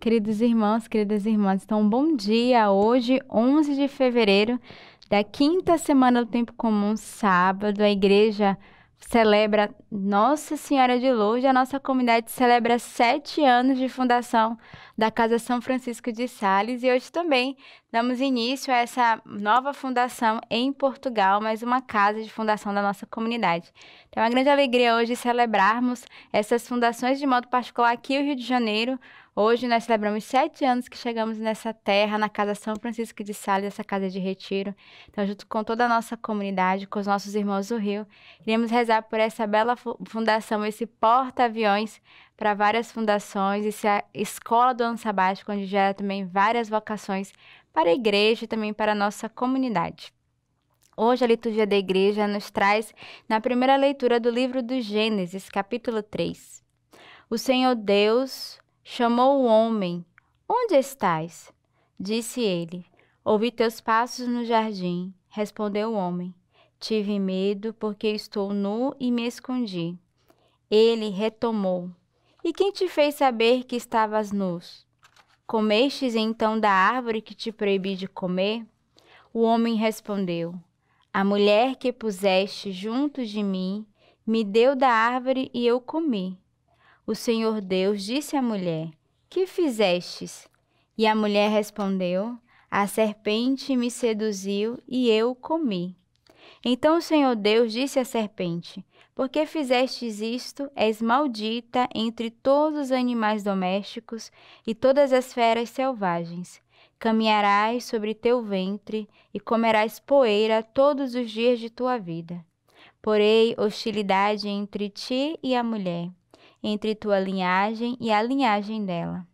Queridos irmãos, queridas irmãs, então bom dia. Hoje, 11 de fevereiro, da quinta semana do tempo comum, sábado, a igreja celebra Nossa Senhora de Lourdes. A nossa comunidade celebra sete anos de fundação da Casa São Francisco de Sales e hoje também damos início a essa nova fundação em Portugal, mais uma casa de fundação da nossa comunidade. Então, é uma grande alegria hoje celebrarmos essas fundações de modo particular aqui no Rio de Janeiro Hoje nós celebramos sete anos que chegamos nessa terra, na Casa São Francisco de Sales, essa casa de retiro. Então, junto com toda a nossa comunidade, com os nossos irmãos do Rio, iremos rezar por essa bela fundação, esse porta-aviões para várias fundações, essa escola do ano sabático, onde gera também várias vocações para a igreja e também para a nossa comunidade. Hoje a liturgia da igreja nos traz na primeira leitura do livro do Gênesis, capítulo 3. O Senhor Deus Chamou o homem: Onde estás? Disse ele: Ouvi teus passos no jardim. Respondeu o homem: Tive medo, porque estou nu e me escondi. Ele retomou: E quem te fez saber que estavas nus? Comestes então da árvore que te proibi de comer? O homem respondeu: A mulher que puseste junto de mim me deu da árvore e eu comi. O Senhor Deus disse à mulher: Que fizestes? E a mulher respondeu: A serpente me seduziu e eu comi. Então o Senhor Deus disse à serpente: Porque fizestes isto, és maldita entre todos os animais domésticos e todas as feras selvagens. Caminharás sobre teu ventre e comerás poeira todos os dias de tua vida. Porei hostilidade entre ti e a mulher entre tua linhagem e a linhagem dela.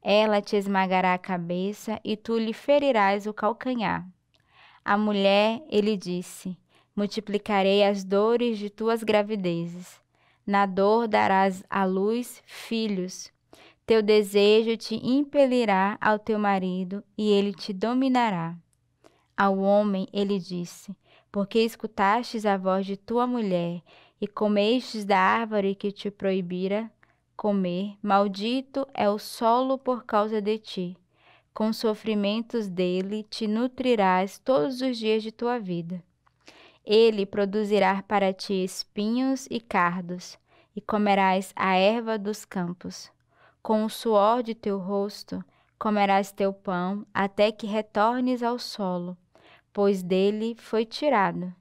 Ela te esmagará a cabeça e tu lhe ferirás o calcanhar. A mulher, ele disse: Multiplicarei as dores de tuas gravidezes. Na dor darás à luz filhos. Teu desejo te impelirá ao teu marido e ele te dominará. Ao homem ele disse: Porque escutastes a voz de tua mulher e comestes da árvore que te proibira comer, maldito é o solo por causa de ti. Com sofrimentos dele te nutrirás todos os dias de tua vida. Ele produzirá para ti espinhos e cardos, e comerás a erva dos campos. Com o suor de teu rosto comerás teu pão, até que retornes ao solo, pois dele foi tirado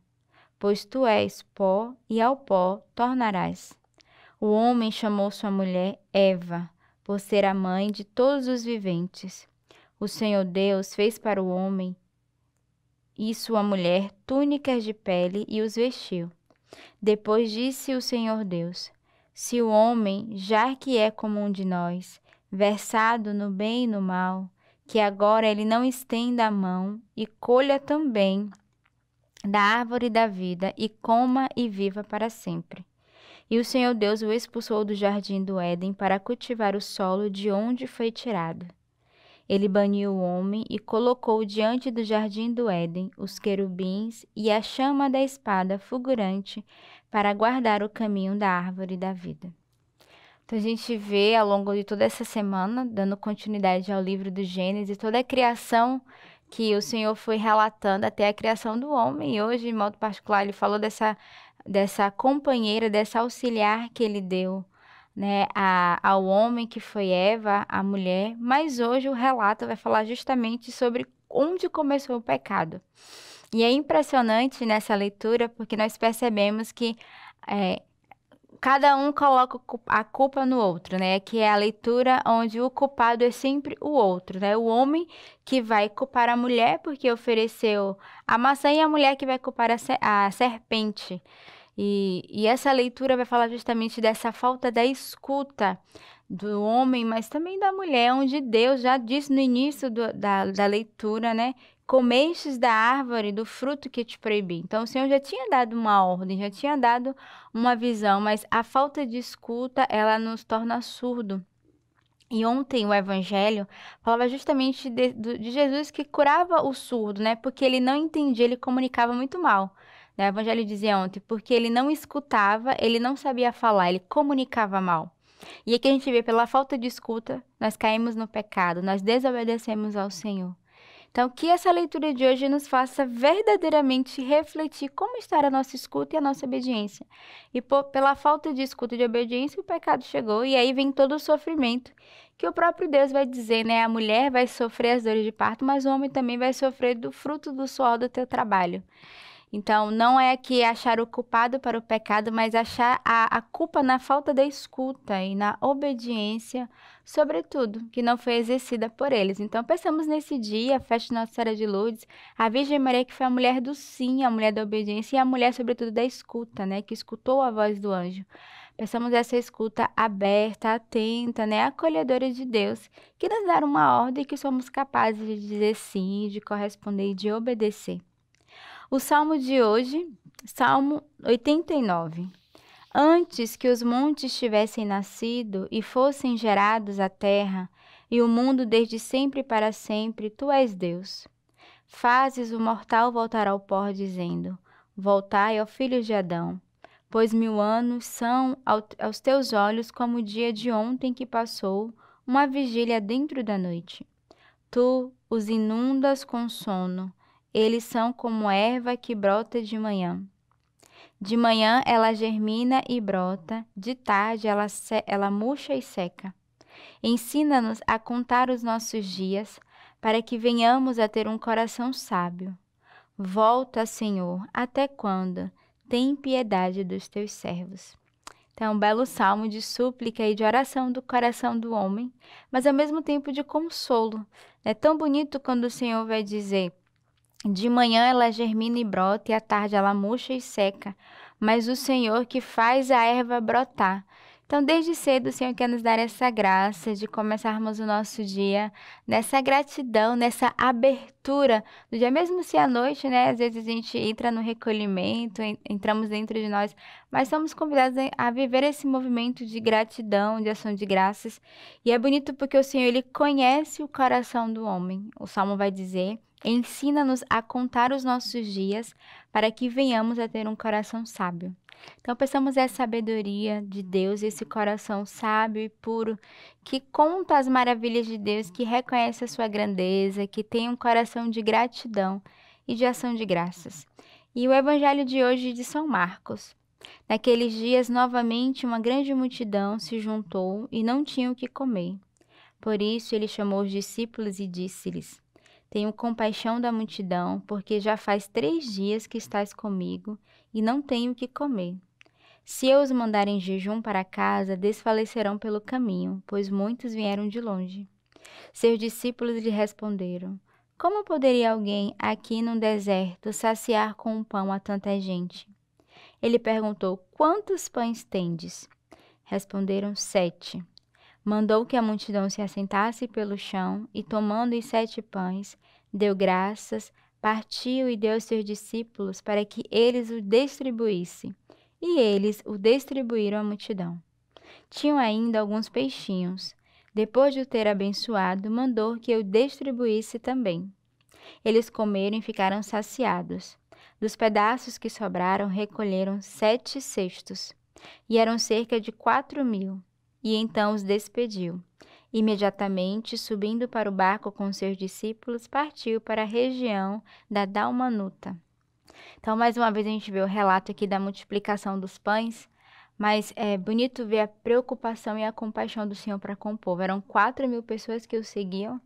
pois tu és pó e ao pó tornarás. O homem chamou sua mulher Eva, por ser a mãe de todos os viventes. O Senhor Deus fez para o homem e sua mulher túnicas de pele e os vestiu. Depois disse o Senhor Deus: Se o homem, já que é como um de nós, versado no bem e no mal, que agora ele não estenda a mão e colha também da árvore da vida e coma e viva para sempre. E o Senhor Deus o expulsou do jardim do Éden para cultivar o solo de onde foi tirado. Ele baniu o homem e colocou diante do jardim do Éden os querubins e a chama da espada fulgurante para guardar o caminho da árvore da vida. Então a gente vê ao longo de toda essa semana, dando continuidade ao livro do Gênesis, toda a criação que o Senhor foi relatando até a criação do homem. E hoje, em modo particular, ele falou dessa, dessa companheira, dessa auxiliar que ele deu né, a, ao homem que foi Eva, a mulher. Mas hoje o relato vai falar justamente sobre onde começou o pecado. E é impressionante nessa leitura porque nós percebemos que é, cada um coloca a culpa no outro, né? Que é a leitura onde o culpado é sempre o outro, né? O homem que vai culpar a mulher porque ofereceu a maçã e a mulher que vai culpar a, ser, a serpente. E, e essa leitura vai falar justamente dessa falta da escuta do homem, mas também da mulher, onde Deus já disse no início do, da, da leitura, né? comestes da árvore do fruto que te proibi. Então o Senhor já tinha dado uma ordem, já tinha dado uma visão, mas a falta de escuta, ela nos torna surdo. E ontem o evangelho falava justamente de, de Jesus que curava o surdo, né? Porque ele não entendia, ele comunicava muito mal. Né? O evangelho dizia ontem, porque ele não escutava, ele não sabia falar, ele comunicava mal. E aqui a gente vê pela falta de escuta, nós caímos no pecado, nós desobedecemos ao Senhor. Então, que essa leitura de hoje nos faça verdadeiramente refletir como está a nossa escuta e a nossa obediência. E por, pela falta de escuta e de obediência, o pecado chegou, e aí vem todo o sofrimento que o próprio Deus vai dizer, né? A mulher vai sofrer as dores de parto, mas o homem também vai sofrer do fruto do suor do teu trabalho. Então, não é que achar o culpado para o pecado, mas achar a, a culpa na falta da escuta e na obediência sobretudo que não foi exercida por eles. Então, pensamos nesse dia, a festa de Nossa Senhora de Lourdes, a Virgem Maria, que foi a mulher do sim, a mulher da obediência e a mulher, sobretudo, da escuta, né, que escutou a voz do anjo. Pensamos essa escuta aberta, atenta, né, acolhedora de Deus, que nos dá uma ordem que somos capazes de dizer sim, de corresponder e de obedecer. O salmo de hoje, Salmo 89. Antes que os montes tivessem nascido e fossem gerados a terra, e o mundo desde sempre para sempre, tu és Deus. Fazes o mortal voltar ao pó, dizendo: Voltai, ao filho de Adão, pois mil anos são aos teus olhos como o dia de ontem que passou, uma vigília dentro da noite. Tu os inundas com sono, eles são como erva que brota de manhã. De manhã ela germina e brota, de tarde ela, ela murcha e seca. Ensina-nos a contar os nossos dias, para que venhamos a ter um coração sábio. Volta, Senhor, até quando? Tem piedade dos teus servos. Então, é um belo salmo de súplica e de oração do coração do homem, mas ao mesmo tempo de consolo. É tão bonito quando o Senhor vai dizer: de manhã ela germina e brota, e à tarde ela murcha e seca. Mas o Senhor que faz a erva brotar então, desde cedo, o Senhor quer nos dar essa graça de começarmos o nosso dia nessa gratidão, nessa abertura do dia, mesmo se à noite, né? Às vezes a gente entra no recolhimento, entramos dentro de nós, mas somos convidados a viver esse movimento de gratidão, de ação de graças. E é bonito porque o Senhor, ele conhece o coração do homem. O salmo vai dizer. Ensina-nos a contar os nossos dias para que venhamos a ter um coração sábio. Então, pensamos essa sabedoria de Deus, esse coração sábio e puro que conta as maravilhas de Deus, que reconhece a sua grandeza, que tem um coração de gratidão e de ação de graças. E o evangelho de hoje de São Marcos. Naqueles dias, novamente, uma grande multidão se juntou e não tinham o que comer. Por isso, ele chamou os discípulos e disse-lhes: tenho compaixão da multidão, porque já faz três dias que estás comigo e não tenho o que comer. Se eu os mandar em jejum para casa, desfalecerão pelo caminho, pois muitos vieram de longe. Seus discípulos lhe responderam: Como poderia alguém aqui no deserto saciar com um pão a tanta gente? Ele perguntou: Quantos pães tendes? Responderam: Sete mandou que a multidão se assentasse pelo chão e, tomando os sete pães, deu graças, partiu e deu aos seus discípulos para que eles o distribuíssem. E eles o distribuíram à multidão. Tinham ainda alguns peixinhos. Depois de o ter abençoado, mandou que eu distribuísse também. Eles comeram e ficaram saciados. Dos pedaços que sobraram, recolheram sete cestos. E eram cerca de quatro mil. E então os despediu. Imediatamente, subindo para o barco com seus discípulos, partiu para a região da Dalmanuta. Então, mais uma vez, a gente vê o relato aqui da multiplicação dos pães, mas é bonito ver a preocupação e a compaixão do Senhor para com o povo. Eram quatro mil pessoas que o seguiam,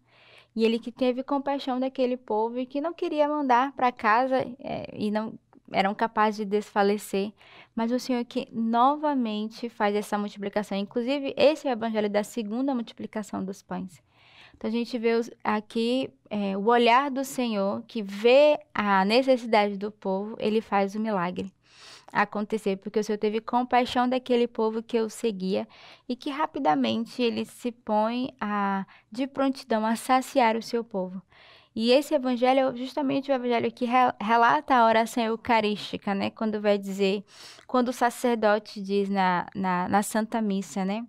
e ele que teve compaixão daquele povo e que não queria mandar para casa é, e não eram capazes de desfalecer, mas o Senhor que novamente faz essa multiplicação. Inclusive, esse é o evangelho da segunda multiplicação dos pães. Então, a gente vê aqui é, o olhar do Senhor que vê a necessidade do povo, ele faz o milagre acontecer, porque o Senhor teve compaixão daquele povo que o seguia e que rapidamente ele se põe a, de prontidão a saciar o seu povo. E esse evangelho é justamente o evangelho que relata a oração eucarística, né? Quando vai dizer, quando o sacerdote diz na, na, na Santa Missa, né?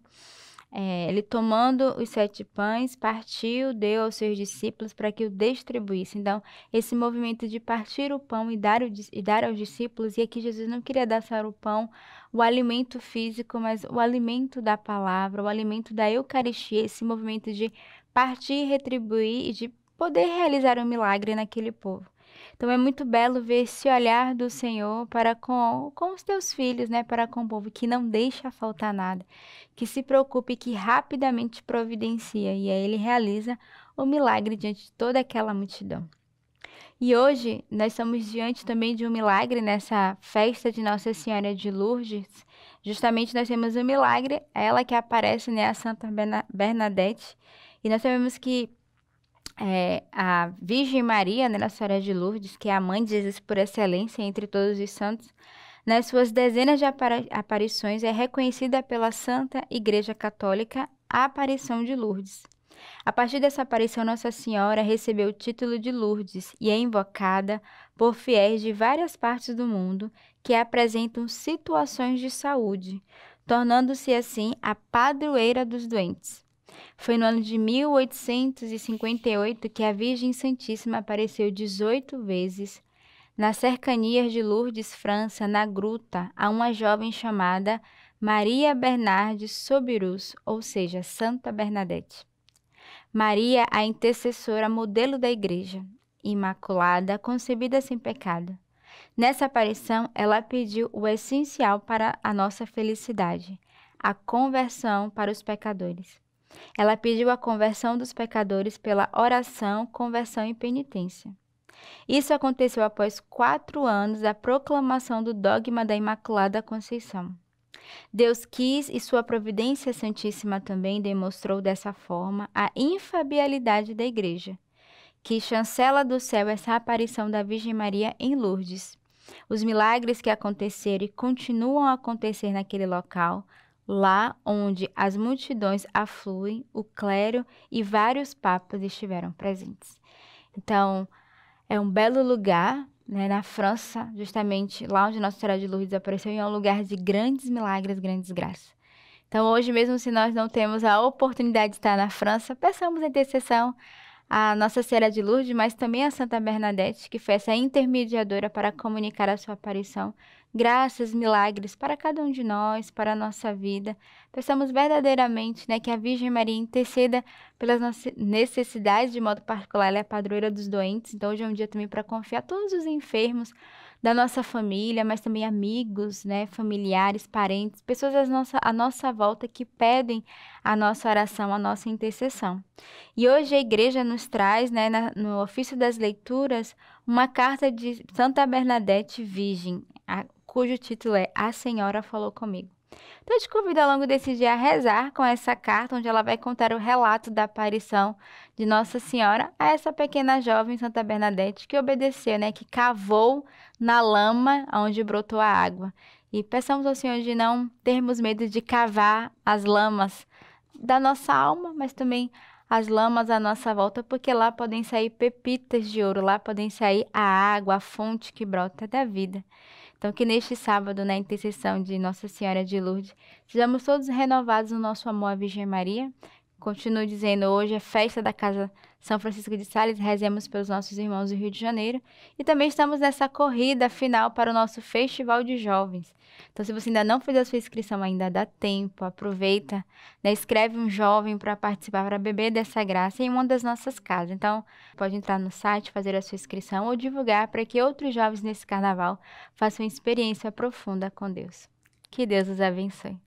É, ele tomando os sete pães, partiu, deu aos seus discípulos para que o distribuíssem. Então, esse movimento de partir o pão e dar, o, e dar aos discípulos, e aqui Jesus não queria dar só o pão, o alimento físico, mas o alimento da palavra, o alimento da Eucaristia, esse movimento de partir, retribuir e de poder realizar um milagre naquele povo. Então é muito belo ver esse olhar do Senhor para com, com os teus filhos, né, para com o povo que não deixa faltar nada, que se preocupe, que rapidamente providencia e aí ele realiza o milagre diante de toda aquela multidão. E hoje nós estamos diante também de um milagre nessa festa de Nossa Senhora de Lourdes. Justamente nós temos o um milagre, ela que aparece, né, a Santa Bernadette. E nós sabemos que é, a Virgem Maria, né, Nossa Senhora de Lourdes, que é a mãe de Jesus por excelência entre todos os santos, nas suas dezenas de aparições é reconhecida pela Santa Igreja Católica a aparição de Lourdes. A partir dessa aparição, Nossa Senhora recebeu o título de Lourdes e é invocada por fiéis de várias partes do mundo que apresentam situações de saúde, tornando-se assim a padroeira dos doentes. Foi no ano de 1858 que a Virgem Santíssima apareceu 18 vezes nas cercanias de Lourdes, França, na gruta, a uma jovem chamada Maria Bernardes Sobirus, ou seja, Santa Bernadette. Maria, a intercessora modelo da Igreja, imaculada, concebida sem pecado. Nessa aparição, ela pediu o essencial para a nossa felicidade, a conversão para os pecadores. Ela pediu a conversão dos pecadores pela oração, conversão e penitência. Isso aconteceu após quatro anos da proclamação do dogma da Imaculada Conceição. Deus quis e sua providência santíssima também demonstrou dessa forma a infabialidade da Igreja, que chancela do céu essa aparição da Virgem Maria em Lourdes. Os milagres que aconteceram e continuam a acontecer naquele local lá onde as multidões afluem, o clero e vários papas estiveram presentes. Então, é um belo lugar, né, na França, justamente lá onde Nossa Senhora de Lourdes apareceu, e é um lugar de grandes milagres, grandes graças. Então, hoje mesmo, se nós não temos a oportunidade de estar na França, peçamos a intercessão à Nossa Senhora de Lourdes, mas também à Santa Bernadette, que foi essa intermediadora para comunicar a sua aparição graças, milagres para cada um de nós, para a nossa vida. Peçamos verdadeiramente né, que a Virgem Maria interceda pelas nossas necessidades, de modo particular, ela é a padroeira dos doentes, então hoje é um dia também para confiar todos os enfermos da nossa família, mas também amigos, né, familiares, parentes, pessoas à nossa, à nossa volta que pedem a nossa oração, a nossa intercessão. E hoje a igreja nos traz, né, na, no ofício das leituras, uma carta de Santa Bernadette Virgem, a, cujo título é A Senhora Falou Comigo. Então, eu te convido ao longo desse dia a rezar com essa carta, onde ela vai contar o relato da aparição de Nossa Senhora a essa pequena jovem Santa Bernadette que obedeceu, né, que cavou na lama onde brotou a água. E peçamos ao Senhor de não termos medo de cavar as lamas da nossa alma, mas também as lamas à nossa volta, porque lá podem sair pepitas de ouro, lá podem sair a água, a fonte que brota da vida. Então, que neste sábado, na intercessão de Nossa Senhora de Lourdes, sejamos todos renovados no nosso amor à Virgem Maria Continuo dizendo, hoje é festa da Casa São Francisco de Sales, rezemos pelos nossos irmãos do Rio de Janeiro. E também estamos nessa corrida final para o nosso Festival de Jovens. Então, se você ainda não fez a sua inscrição, ainda dá tempo, aproveita, né? escreve um jovem para participar, para beber dessa graça em uma das nossas casas. Então, pode entrar no site, fazer a sua inscrição ou divulgar para que outros jovens nesse carnaval façam uma experiência profunda com Deus. Que Deus os abençoe.